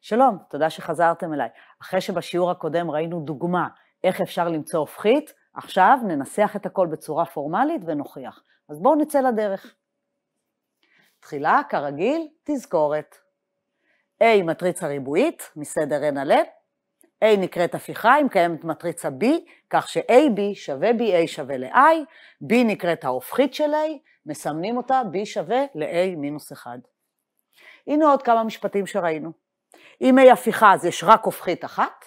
שלום, תודה שחזרתם אליי. אחרי שבשיעור הקודם ראינו דוגמה איך אפשר למצוא הופכית, עכשיו ננסח את הכל בצורה פורמלית ונוכיח. אז בואו נצא לדרך. תחילה, כרגיל, תזכורת. A מטריצה ריבועית מסדר n על n, A נקראת הפיכה אם קיימת מטריצה B, כך ש-AB שווה BA שווה ל-I, B נקראת ההופכית של A, מסמנים אותה B שווה ל-A מינוס 1. הנה עוד כמה משפטים שראינו. אם A הפיכה אז יש רק הופכית אחת,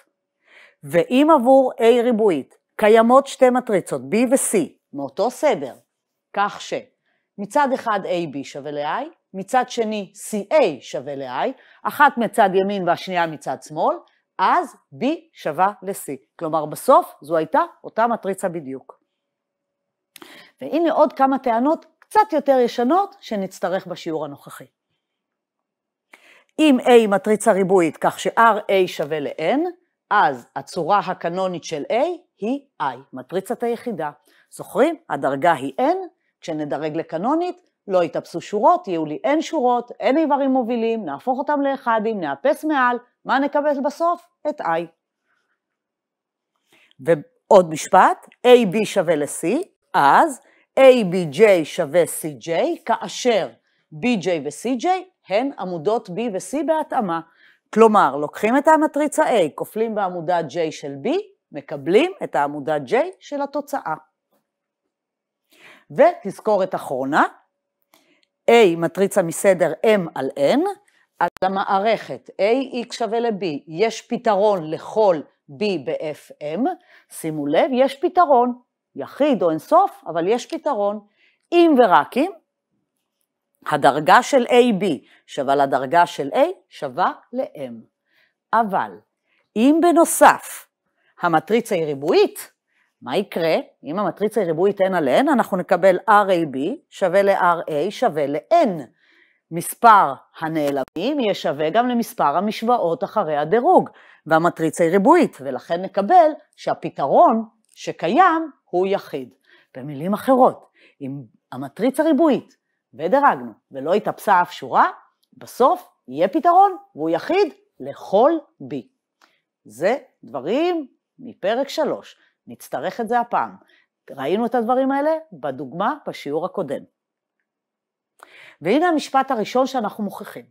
ואם עבור A ריבועית קיימות שתי מטריצות B ו-C מאותו סדר, כך שמצד אחד AB שווה ל-I, מצד שני CA שווה ל-I, אחת מצד ימין והשנייה מצד שמאל, אז B שווה ל-C. כלומר, בסוף זו הייתה אותה מטריצה בדיוק. והנה עוד כמה טענות קצת יותר ישנות שנצטרך בשיעור הנוכחי. אם A היא מטריצה ריבועית, כך ש-RA שווה ל-N, אז הצורה הקנונית של A היא I, מטריצת היחידה. זוכרים? הדרגה היא N, כשנדרג לקנונית, לא יתאפסו שורות, יהיו לי N שורות, N איברים מובילים, נהפוך אותם לאחדים, נאפס מעל, מה נקבל בסוף? את I. ועוד משפט, AB שווה ל-C, אז ABJ שווה CJ, כאשר BJ ו-CJ הן עמודות B ו-C בהתאמה. כלומר, לוקחים את המטריצה A, כופלים בעמודה J של B, מקבלים את העמודה J של התוצאה. ותזכורת אחרונה, A מטריצה מסדר M על N, אז למערכת AX שווה ל-B, יש פתרון לכל B ב-FM, שימו לב, יש פתרון, יחיד או אינסוף, אבל יש פתרון, אם ורק אם הדרגה של AB שווה לדרגה של A שווה ל-M. אבל אם בנוסף המטריצה היא ריבועית, מה יקרה? אם המטריצה היא ריבועית n על n, אנחנו נקבל RAB שווה ל-RA שווה ל-n. מספר הנעלמים יהיה שווה גם למספר המשוואות אחרי הדירוג, והמטריצה היא ריבועית, ולכן נקבל שהפתרון שקיים הוא יחיד. במילים אחרות, אם המטריצה ריבועית ודרגנו, ולא התאפסה אף שורה, בסוף יהיה פתרון, והוא יחיד לכל בי. זה דברים מפרק שלוש, נצטרך את זה הפעם. ראינו את הדברים האלה בדוגמה בשיעור הקודם. והנה המשפט הראשון שאנחנו מוכיחים.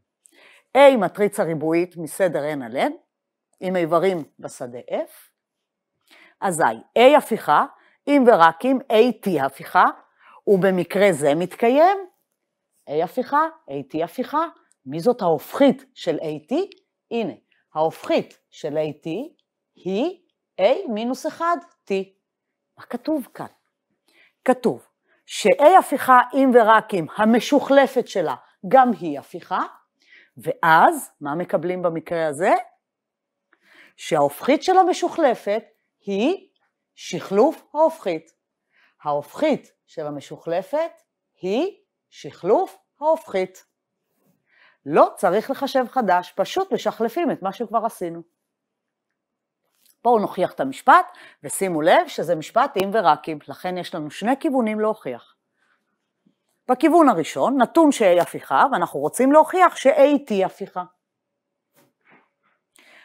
A מטריצה ריבועית מסדר n על n, עם איברים בשדה f, אזי A הפיכה, אם ורק אם T הפיכה, ובמקרה זה מתקיים A הפיכה, AT הפיכה. מי זאת ההופכית של AT? הנה, ההופכית של AT היא A מינוס 1 T. מה כתוב כאן? כתוב ש-A הפיכה אם ורק אם המשוחלפת שלה גם היא הפיכה, ואז מה מקבלים במקרה הזה? שההופכית של המשוחלפת היא שחלוף ההופכית. ההופכית של המשוחלפת היא שחלוף ההופכית. לא צריך לחשב חדש, פשוט משחלפים את מה שכבר עשינו. בואו נוכיח את המשפט, ושימו לב שזה משפט אם ורק אם, לכן יש לנו שני כיוונים להוכיח. בכיוון הראשון, נתון ש-A הפיכה, ואנחנו רוצים להוכיח ש-A T הפיכה.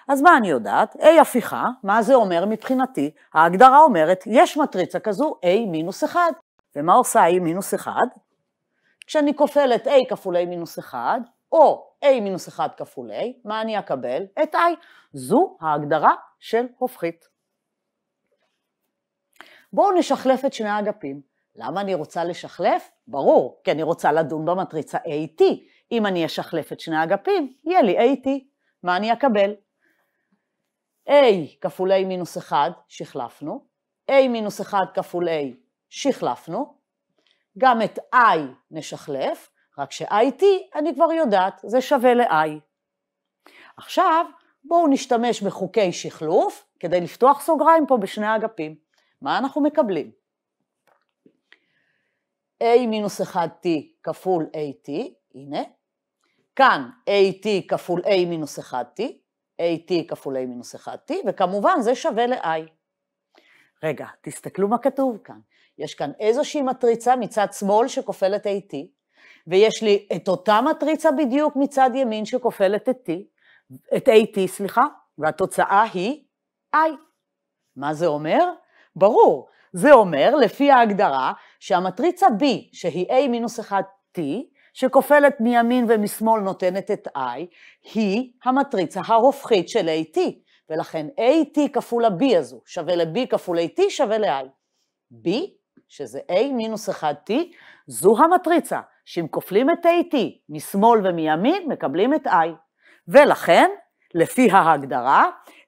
אז מה אני יודעת? A הפיכה, מה זה אומר מבחינתי? ההגדרה אומרת, יש מטריצה כזו A מינוס 1. ומה עושה A מינוס 1? כשאני כופל את a כפול a מינוס 1, או a מינוס 1 כפול a, מה אני אקבל? את i. זו ההגדרה של הופכית. בואו נשחלף את שני האגפים. למה אני רוצה לשחלף? ברור, כי אני רוצה לדון במטריצה AT. אם אני אשחלף את שני האגפים, יהיה לי AT. מה אני אקבל? A כפול A מינוס 1, שחלפנו, A מינוס 1 כפול A, שחלפנו, גם את I נשחלף, רק ש-IT אני כבר יודעת, זה שווה ל-I. עכשיו, בואו נשתמש בחוקי שחלוף כדי לפתוח סוגריים פה בשני האגפים. מה אנחנו מקבלים? A מינוס 1T כפול AT, הנה, כאן AT כפול A מינוס 1T, AT כפול A מינוס 1T, וכמובן זה שווה ל-I. רגע, תסתכלו מה כתוב כאן. יש כאן איזושהי מטריצה מצד שמאל שכופלת את T, ויש לי את אותה מטריצה בדיוק מצד ימין שכופלת את T, את AT, סליחה, והתוצאה היא I. מה זה אומר? ברור, זה אומר, לפי ההגדרה, שהמטריצה B, שהיא A מינוס 1T, שכופלת מימין ומשמאל נותנת את I, היא המטריצה ההופכית של AT, ולכן AT כפול ה-B הזו שווה ל-B כפול AT שווה ל-I. B שזה A מינוס 1T, זו המטריצה, שאם כופלים את AT משמאל ומימין, מקבלים את I. ולכן, לפי ההגדרה,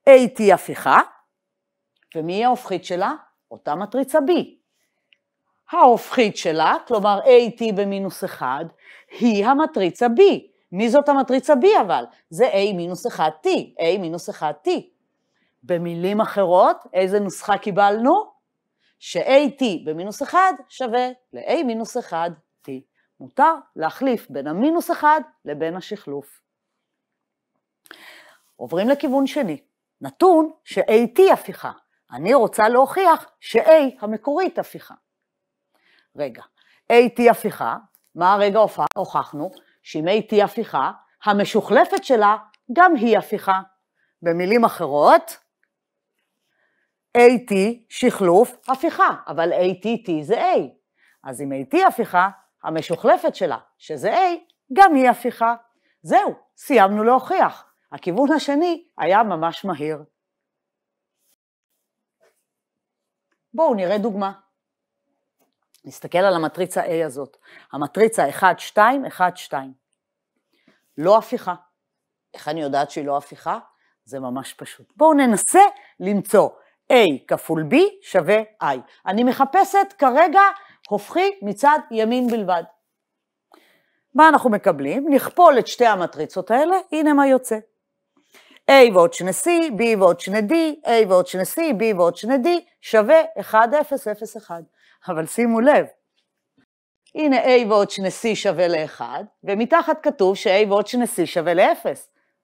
AT הפיכה, ומי היא ההופכית שלה? אותה מטריצה B. ההופכית שלה, כלומר AT במינוס 1, היא המטריצה B. מי זאת המטריצה B אבל? זה A מינוס 1T, A מינוס 1T. במילים אחרות, איזה נוסחה קיבלנו? ש-AT במינוס 1 שווה ל-A מינוס 1 T. מותר להחליף בין המינוס 1 לבין השחלוף. עוברים לכיוון שני, נתון ש-AT הפיכה. אני רוצה להוכיח ש-A המקורית הפיכה. רגע, AT הפיכה, מה הרגע הוכחנו? שאם AT הפיכה, המשוחלפת שלה גם היא הפיכה. במילים אחרות, AT, שחלוף, הפיכה, אבל ATT זה A. אז אם AT הפיכה, המשוחלפת שלה, שזה A, גם היא הפיכה. זהו, סיימנו להוכיח. הכיוון השני היה ממש מהיר. בואו נראה דוגמה. נסתכל על המטריצה A הזאת. המטריצה 1, 2, 1, 2. לא הפיכה. איך אני יודעת שהיא לא הפיכה? זה ממש פשוט. בואו ננסה למצוא A כפול B שווה I. אני מחפשת כרגע הופכי מצד ימין בלבד. מה אנחנו מקבלים? נכפול את שתי המטריצות האלה, הנה מה יוצא. A ועוד שני C, B ועוד שני D, A ועוד שני C, B ועוד שני D, שווה 1, 0, 0, 1. אבל שימו לב, הנה A ועוד שני C שווה ל-1, ומתחת כתוב ש-A ועוד שני C שווה ל-0.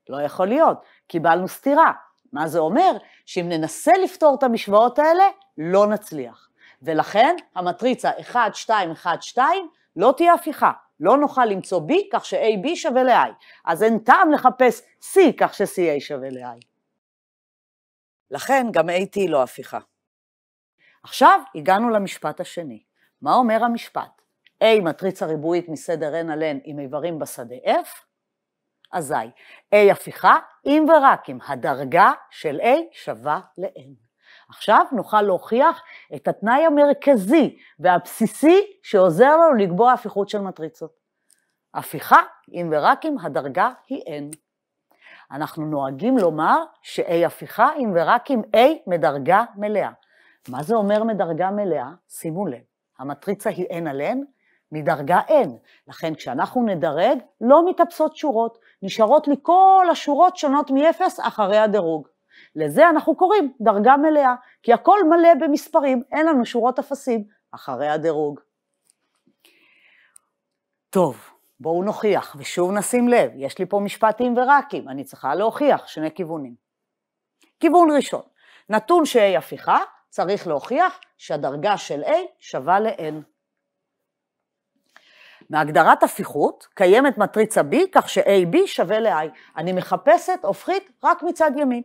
לא יכול להיות, קיבלנו סתירה. מה זה אומר? שאם ננסה לפתור את המשוואות האלה, לא נצליח. ולכן המטריצה 1, 2, 1, 2 לא תהיה הפיכה. לא נוכל למצוא B כך ש-AB שווה ל-I. אז אין טעם לחפש C כך ש-CA שווה ל-I. לכן גם AT לא הפיכה. עכשיו הגענו למשפט השני. מה אומר המשפט? A מטריצה ריבועית מסדר n על n עם איברים בשדה F, אזי A הפיכה אם ורק אם הדרגה של A שווה ל-N. עכשיו נוכל להוכיח את התנאי המרכזי והבסיסי שעוזר לנו לקבוע הפיכות של מטריצות. הפיכה אם ורק אם הדרגה היא N. אנחנו נוהגים לומר ש-A הפיכה אם ורק אם A מדרגה מלאה. מה זה אומר מדרגה מלאה? שימו לב, המטריצה היא N על N מדרגה N. לכן כשאנחנו נדרג, לא מתאפסות שורות, נשארות לי כל השורות שונות מ-0 אחרי הדירוג. לזה אנחנו קוראים דרגה מלאה, כי הכל מלא במספרים, אין לנו שורות אפסים אחרי הדירוג. טוב, בואו נוכיח, ושוב נשים לב, יש לי פה משפטים ורקים, אני צריכה להוכיח שני כיוונים. כיוון ראשון, נתון ש-A הפיכה, צריך להוכיח שהדרגה של A שווה ל-N. מהגדרת הפיכות קיימת מטריצה B כך ש-AB שווה ל-I. אני מחפשת הופכית רק מצד ימין.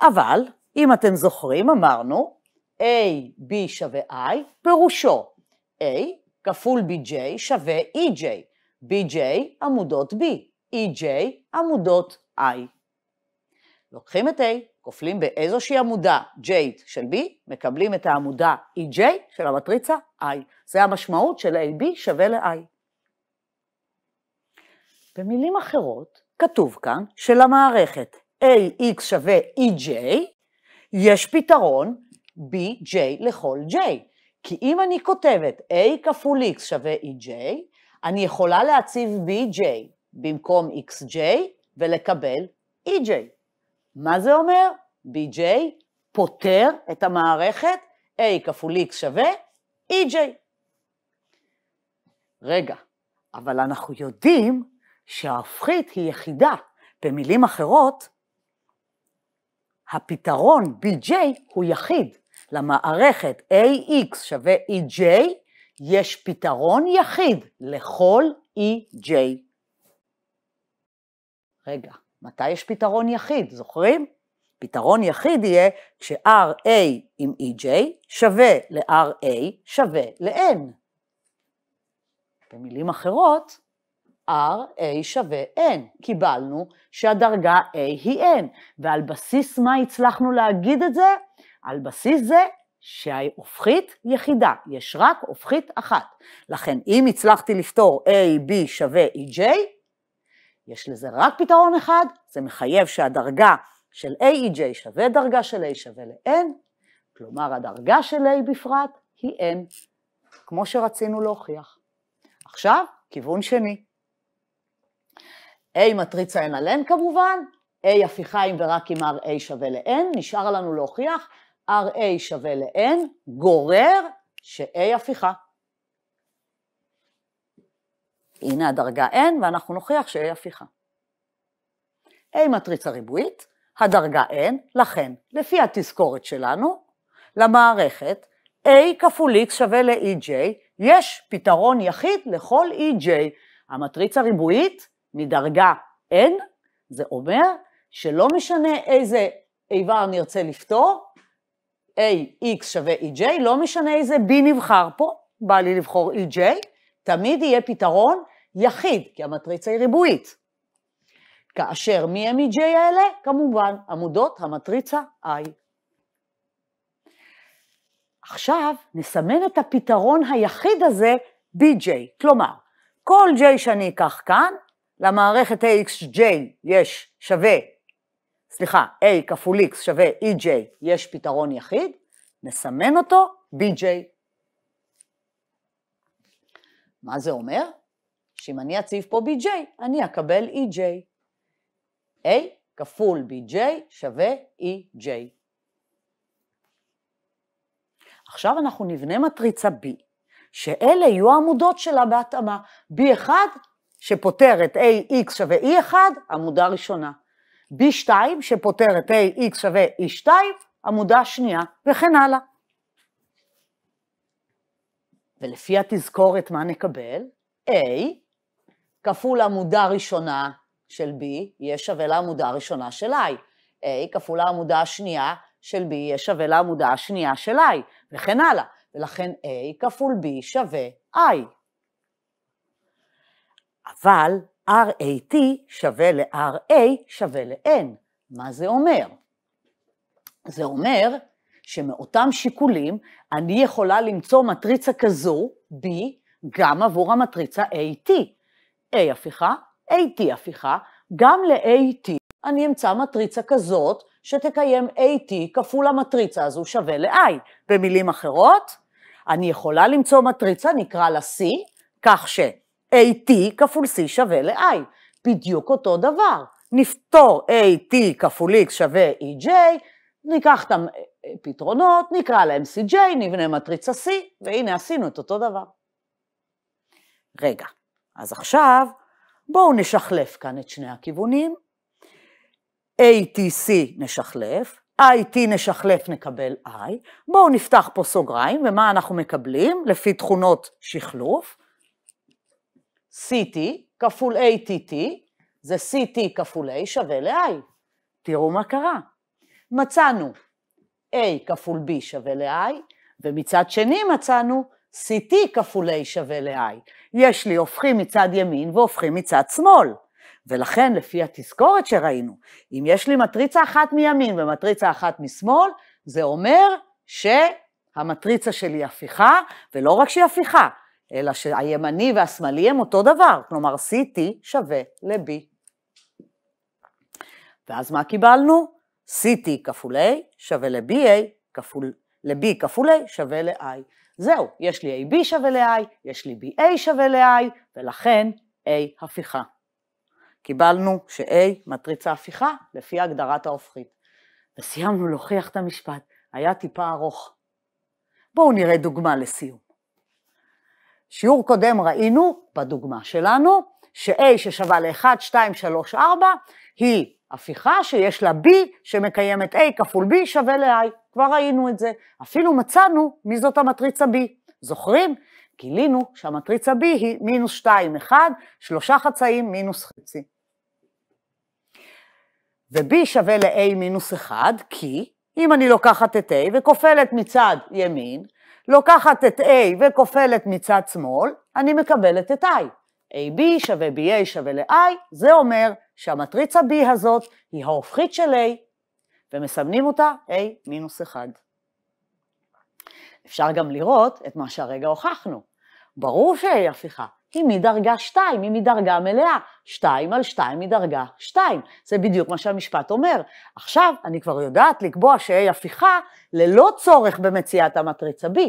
אבל, אם אתם זוכרים, אמרנו, A, B שווה I, פירושו A כפול BJ שווה EJ. BJ עמודות B, EJ עמודות I. לוקחים את A, כופלים באיזושהי עמודה J של B, מקבלים את העמודה EJ של המטריצה I. זה המשמעות של AB שווה ל-I. במילים אחרות, כתוב כאן שלמערכת AX שווה EJ, יש פתרון BJ לכל J. כי אם אני כותבת A כפול X שווה EJ, אני יכולה להציב BJ במקום XJ ולקבל EJ. מה זה אומר? BJ פותר את המערכת A כפול X שווה EJ. רגע, אבל אנחנו יודעים שההפחית היא יחידה. במילים אחרות, הפתרון BJ הוא יחיד. למערכת AX שווה EJ, יש פתרון יחיד לכל EJ. רגע, מתי יש פתרון יחיד, זוכרים? פתרון יחיד יהיה כש-RA עם EJ שווה ל-RA שווה ל-N. במילים אחרות, RA שווה N. קיבלנו שהדרגה A היא N, ועל בסיס מה הצלחנו להגיד את זה? על בסיס זה שההופכית יחידה, יש רק הופכית אחת. לכן אם הצלחתי לפתור A, B שווה EJ, יש לזה רק פתרון אחד, זה מחייב שהדרגה של AEJ שווה דרגה של A שווה ל-N, כלומר הדרגה של A בפרט היא N, כמו שרצינו להוכיח. עכשיו, כיוון שני. A מטריצה N על N כמובן, A הפיכה אם ורק אם RA שווה ל-N, נשאר לנו להוכיח RA שווה ל-N, גורר ש-A הפיכה. הנה הדרגה n, ואנחנו נוכיח ש-a הפיכה. a מטריצה ריבועית, הדרגה n, לכן, לפי התזכורת שלנו, למערכת, a כפול x שווה ל-ej, יש פתרון יחיד לכל ej. המטריצה ריבועית מדרגה n, זה אומר שלא משנה איזה איבר נרצה לפתור, ax שווה ej, לא משנה איזה b נבחר פה, בא לי לבחור ej, תמיד יהיה פתרון יחיד, כי המטריצה היא ריבועית. כאשר מי הם e מ-J האלה? כמובן, עמודות המטריצה I. עכשיו נסמן את הפתרון היחיד הזה BJ, כלומר, כל J שאני אקח כאן, למערכת AXJ יש שווה, סליחה, A כפול X שווה EJ, יש פתרון יחיד, נסמן אותו BJ. מה זה אומר? שאם אני אציב פה BJ, אני אקבל EJ. A כפול BJ שווה EJ. עכשיו אנחנו נבנה מטריצה B, שאלה יהיו העמודות שלה בהתאמה. B1 שפותר את AX שווה E1, עמודה ראשונה. B2 שפותר את AX שווה E2, עמודה שנייה, וכן הלאה. ולפי התזכורת מה נקבל? A כפול עמודה ראשונה של B יהיה שווה לעמודה הראשונה של I. A כפול העמודה השנייה של B יהיה שווה לעמודה השנייה של I, וכן הלאה. ולכן A כפול B שווה I. אבל RAT שווה ל-RA שווה ל-N. מה זה אומר? זה אומר שמאותם שיקולים אני יכולה למצוא מטריצה כזו, B, גם עבור המטריצה AT. A הפיכה, AT הפיכה, גם ל-AT אני אמצא מטריצה כזאת שתקיים AT כפול המטריצה הזו שווה ל-I. במילים אחרות, אני יכולה למצוא מטריצה, נקרא לה C, כך ש-AT כפול C שווה ל-I. בדיוק אותו דבר. נפתור AT כפול X שווה EJ, ניקח את הפתרונות, נקרא להם CJ, נבנה מטריצה C, והנה עשינו את אותו דבר. רגע, אז עכשיו בואו נשחלף כאן את שני הכיוונים. ATC נשחלף, IT נשחלף נקבל I, בואו נפתח פה סוגריים, ומה אנחנו מקבלים לפי תכונות שחלוף? CT כפול ATT, זה CT כפול A שווה ל-I. תראו מה קרה. מצאנו A כפול B שווה ל-I, ומצד שני מצאנו CT A שווה ל-I. יש לי הופכים מצד ימין והופכים מצד שמאל. ולכן, לפי התזכורת שראינו, אם יש לי מטריצה אחת מימין ומטריצה אחת משמאל, זה אומר שהמטריצה שלי הפיכה, ולא רק שהיא הפיכה, אלא שהימני והשמאלי הם אותו דבר, כלומר CT שווה ל-B. ואז מה קיבלנו? CT כפול A שווה ל-BA כפול, ל-B כפול A שווה ל-I. זהו, יש לי AB שווה ל-I, יש לי BA שווה ל-I, ולכן A הפיכה. קיבלנו ש-A מטריצה הפיכה לפי הגדרת ההופכית. וסיימנו להוכיח את המשפט, היה טיפה ארוך. בואו נראה דוגמה לסיום. שיעור קודם ראינו, בדוגמה שלנו, ש-A ששווה ל-1, 2, 3, 4, היא הפיכה שיש לה B שמקיימת A כפול B שווה ל-I. כבר ראינו את זה. אפילו מצאנו מי זאת המטריצה B. זוכרים? גילינו שהמטריצה B היא מינוס 2, 1, שלושה חצאים, מינוס חצי. ו-B שווה ל-A מינוס 1, כי אם אני לוקחת את A וכופלת מצד ימין, לוקחת את A וכופלת מצד שמאל, אני מקבלת את I. AB שווה BA שווה ל-I, זה אומר שהמטריצה B הזאת היא ההופכית של A, ומסמנים אותה A מינוס 1. אפשר גם לראות את מה שהרגע הוכחנו. ברור שה-A הפיכה, היא מדרגה 2, היא מדרגה מלאה. 2 על 2 היא דרגה 2. זה בדיוק מה שהמשפט אומר. עכשיו, אני כבר יודעת לקבוע ש-A הפיכה ללא צורך במציאת המטריצה B.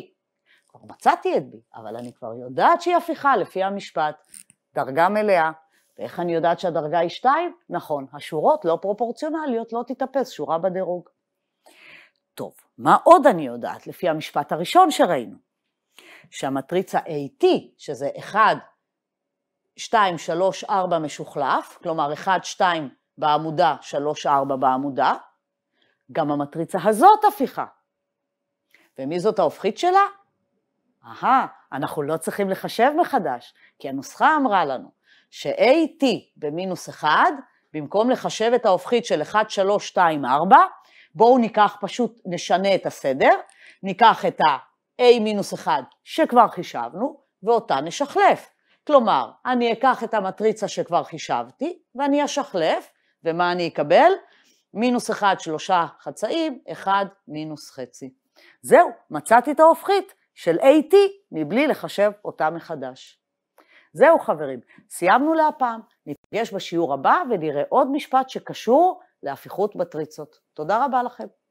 כבר מצאתי את B, אבל אני כבר יודעת שהיא הפיכה לפי המשפט. דרגה מלאה. ואיך אני יודעת שהדרגה היא 2? נכון, השורות לא פרופורציונליות, לא תתאפס שורה בדירוג. טוב, מה עוד אני יודעת לפי המשפט הראשון שראינו? שהמטריצה AT, שזה 1, 2, 3, 4 משוחלף, כלומר 1, 2 בעמודה, 3, 4 בעמודה, גם המטריצה הזאת הפיכה. ומי זאת ההופכית שלה? אהה, אנחנו לא צריכים לחשב מחדש, כי הנוסחה אמרה לנו ש-AT במינוס 1, במקום לחשב את ההופכית של 1, 3, 2, 4, בואו ניקח, פשוט נשנה את הסדר, ניקח את ה-A מינוס 1 שכבר חישבנו, ואותה נשחלף. כלומר, אני אקח את המטריצה שכבר חישבתי, ואני אשחלף, ומה אני אקבל? מינוס 1, שלושה חצאים, 1 מינוס חצי. זהו, מצאתי את ההופכית. של AT מבלי לחשב אותה מחדש. זהו חברים, סיימנו להפעם, נפגש בשיעור הבא ונראה עוד משפט שקשור להפיכות בטריצות. תודה רבה לכם.